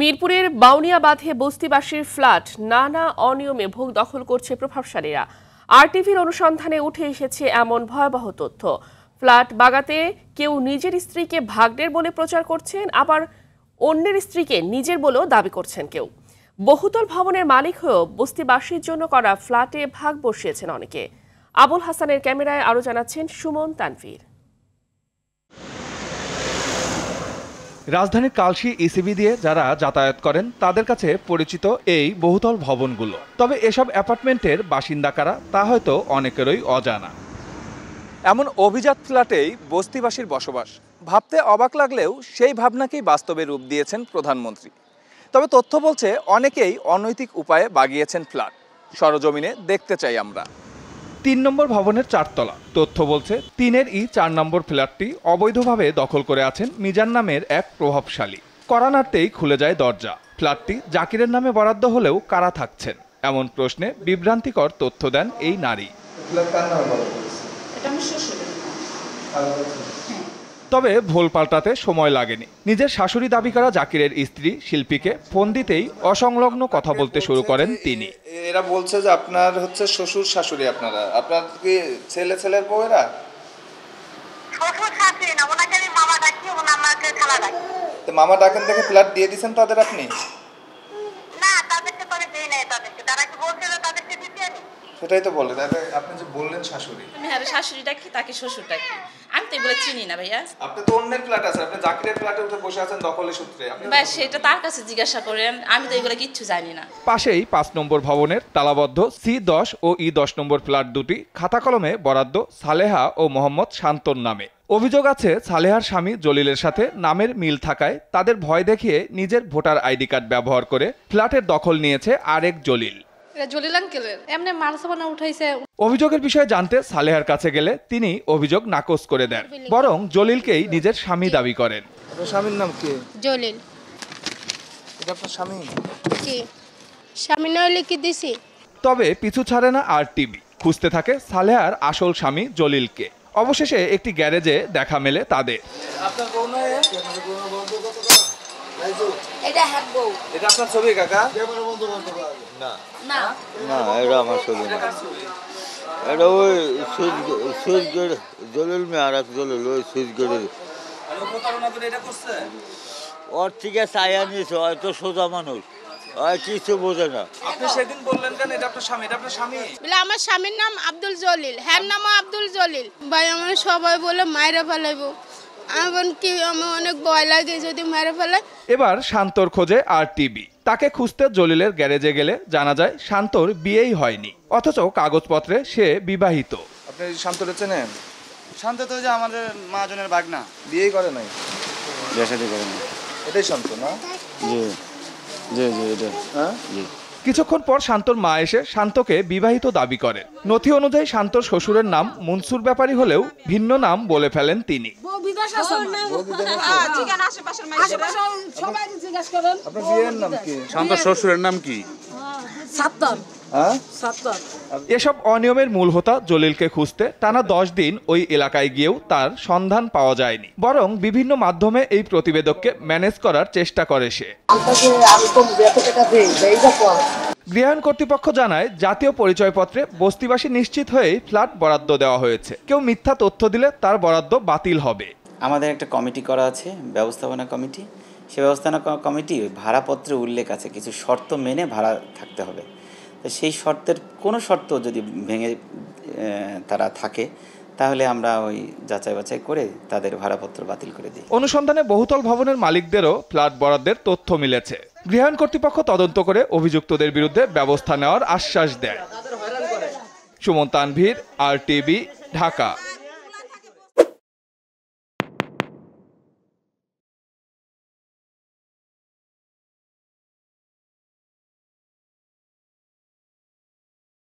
মিরপুরের বাউনিয়া বাঁধে বস্তিবাসীর ফ্ল্যাট নানা অনিয়মে ভোগ দখল করছে প্রভাবশালীরা আরটিভির অনুসন্ধানে উঠে এসেছে এমন ভয়াবহ তথ্য ফ্ল্যাট বাগাতে কেউ নিজের স্ত্রীকে ভাগ্নের বলে প্রচার করছেন আবার অন্যের স্ত্রীকে নিজের বলেও দাবি করছেন কেউ বহুতল ভবনের মালিক হয়েও বস্তিবাসীর জন্য করা ফ্ল্যাটে ভাগ বসিয়েছেন অনেকে আবুল হাসানের ক্যামেরায় আরও জানাচ্ছেন সুমন তানভীর রাজধানীর কালশি ইসিবি দিয়ে যারা যাতায়াত করেন তাদের কাছে পরিচিত এই বহুতল ভবনগুলো তবে এসব অ্যাপার্টমেন্টের বাসিন্দা কারা তা হয়তো অনেকেরই অজানা এমন অভিজাত ফ্ল্যাটেই বস্তিবাসীর বসবাস ভাবতে অবাক লাগলেও সেই ভাবনাকেই বাস্তবে রূপ দিয়েছেন প্রধানমন্ত্রী তবে তথ্য বলছে অনেকেই অনৈতিক উপায়ে বাগিয়েছেন ফ্ল্যাট সরজমিনে দেখতে চাই আমরা তিন নম্বর ভবনের চারতলা তথ্য বলছে তিনের ই চার নম্বর ফ্ল্যাটটি অবৈধভাবে দখল করে আছেন মিজান নামের এক প্রভাবশালী করা নাড়তেই খুলে যায় দরজা ফ্ল্যাটটি জাকিরের নামে বরাদ্দ হলেও কারা থাকছেন এমন প্রশ্নে বিভ্রান্তিকর তথ্য দেন এই নারী তবে ভোল পাল্টাতে সময় লাগেনি নিজের শাশুড়ি দাবি করা জাকিরের স্ত্রী শিল্পীকে ফোন দিতেই অসংলগ্ন কথা বলতে শুরু করেন তিনি এরা বলছে যে আপনার হচ্ছে শ্বশুর শাশুড়ি আপনারা আপনার কি ছেলে ছেলের বউয়েরা মামা ডাকেন দেখে ফ্ল্যাট দিয়ে দিচ্ছেন তাদের আপনি সেটাই তো বললেন আপনি যে বললেন শাশুড়ি আমি শাশুড়িটা কি তাকে শ্বশুরটা কি আমি তো এগুলো চিনি না ভাইয়া আপনি তো অন্যের ফ্ল্যাট আপনি জাকিরের ফ্ল্যাটে উঠে বসে আছেন দখলের সূত্রে ভাই সেটা তার কাছে জিজ্ঞাসা করেন আমি তো এগুলো কিচ্ছু জানি না পাশেই পাঁচ নম্বর ভবনের তালাবদ্ধ সি দশ ও ই দশ নম্বর ফ্ল্যাট দুটি খাতা কলমে বরাদ্দ সালেহা ও মোহাম্মদ শান্তর নামে অভিযোগ আছে সালেহার স্বামী জলিলের সাথে নামের মিল থাকায় তাদের ভয় দেখিয়ে নিজের ভোটার আইডি কার্ড ব্যবহার করে ফ্ল্যাটের দখল নিয়েছে আরেক জলিল অভিযোগের বিষয়ে জানতে সালেহার কাছে গেলে তিনি অভিযোগ নাকচ করে দেন বরং জলিলকেই নিজের স্বামী দাবি করেন স্বামীর নাম কি জলিল স্বামী না হলে কি দিছি তবে পিছু ছাড়ে না আর টিভি খুঁজতে থাকে সালেহার আসল স্বামী জলিলকে অবশেষে একটি গ্যারেজে দেখা মেলে তাদের আপনার না এটা আমার এটা ওই জলিল মে আর জলিল ওই চাইয়া নিয়েছে সোজা মানুষ কিছু বোঝে না স্বামী আমার স্বামীর নাম আব্দুল জলিল হ্যার নাম আব্দুল জলিল ভাই আমার সবাই বলে মায়েরা ফেলাইবো এমনকি আমার অনেক ভয় লাগে যদি মেরে ফেলে এবার শান্তর খোঁজে আর টিবি তাকে খুঁজতে জলিলের গ্যারেজে গেলে জানা যায় শান্তর বিয়েই হয়নি অথচ কাগজপত্রে সে বিবাহিত আপনি শান্তরে চেনেন শান্ত তো যে আমাদের মাজনের বাগনা বিয়েই করে নাই বিয়ে করে নাই এটাই শান্ত না জি জি জি এটা হ্যাঁ জি কিছুক্ষণ পর শান্তর মা এসে শান্তকে বিবাহিত দাবি করেন নথি অনুযায়ী শান্তর শ্বশুরের নাম মনসুর ব্যাপারী হলেও ভিন্ন নাম বলে ফেলেন তিনি হ্যাঁ, হ্যাঁ? এসব অনিয়মের মূল হোতা জলিলকে খুঁজতে টানা দশ দিন ওই এলাকায় গিয়েও তার সন্ধান পাওয়া যায়নি বরং বিভিন্ন মাধ্যমে এই প্রতিবেদককে ম্যানেজ করার চেষ্টা করে সে গৃহায়ণ কর্তৃপক্ষ জানায় জাতীয় পরিচয়পত্রে বস্তিবাসী নিশ্চিত হয়ে ফ্ল্যাট বরাদ্দ দেওয়া হয়েছে কেউ মিথ্যা তথ্য দিলে তার বরাদ্দ বাতিল হবে আমাদের একটা কমিটি করা আছে ব্যবস্থাপনা কমিটি সে ব্যবস্থাপনা কমিটি ভাড়াপত্রে উল্লেখ আছে কিছু শর্ত মেনে ভাড়া থাকতে হবে তো সেই শর্তের কোনো শর্ত যদি ভেঙে তারা থাকে তাহলে আমরা ওই যাচাই বাছাই করে তাদের ভাড়াপত্র বাতিল করে দিই অনুসন্ধানে বহুতল ভবনের মালিকদেরও ফ্ল্যাট বরাদ্দের তথ্য মিলেছে গৃহায়ণ কর্তৃপক্ষ তদন্ত করে অভিযুক্তদের বিরুদ্ধে ব্যবস্থা নেওয়ার আশ্বাস দেয় সুমন তানভীর আর টিভি ঢাকা